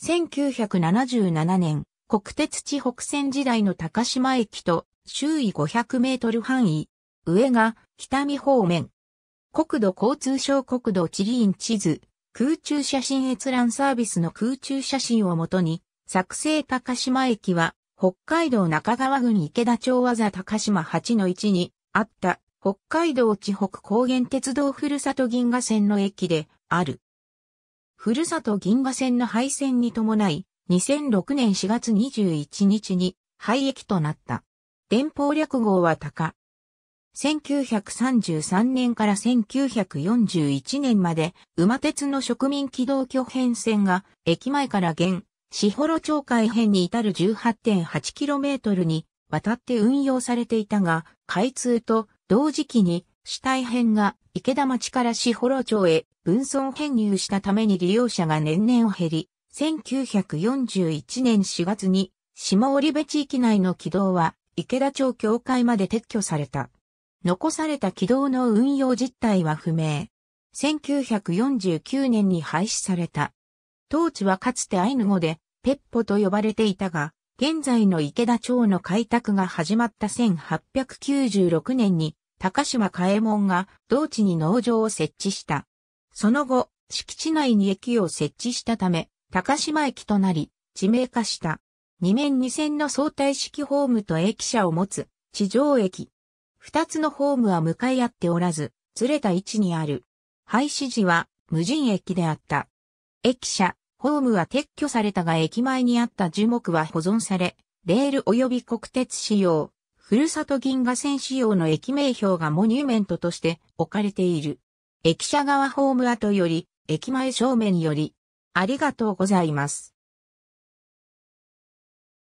1977年、国鉄地北線時代の高島駅と周囲500メートル範囲、上が北見方面。国土交通省国土地理院地図、空中写真閲覧サービスの空中写真をもとに、作成高島駅は、北海道中川郡池田町技高島8の1にあった、北海道地北高原鉄道ふるさと銀河線の駅である。ふるさと銀河線の廃線に伴い、2006年4月21日に廃駅となった。電報略号は高。1933年から1941年まで、馬鉄の植民軌動巨編線が、駅前から現、四幌町海辺に至る 18.8km に渡って運用されていたが、開通と同時期に主体編が池田町から四幌町へ分村編入したために利用者が年々減り、1941年4月に下織部地域内の軌道は池田町境界まで撤去された。残された軌道の運用実態は不明。1949年に廃止された。当地はかつてアイヌ語でペッポと呼ばれていたが、現在の池田町の開拓が始まった1896年に高島嘉右衛門が同地に農場を設置した。その後、敷地内に駅を設置したため、高島駅となり、地名化した。二面二線の相対式ホームと駅舎を持つ地上駅。二つのホームは向かい合っておらず、ずれた位置にある。廃止時は無人駅であった。駅舎、ホームは撤去されたが駅前にあった樹木は保存され、レール及び国鉄使用、ふるさと銀河線仕様の駅名標がモニュメントとして置かれている。駅舎側ホーム跡より、駅前正面より、ありがとうございます。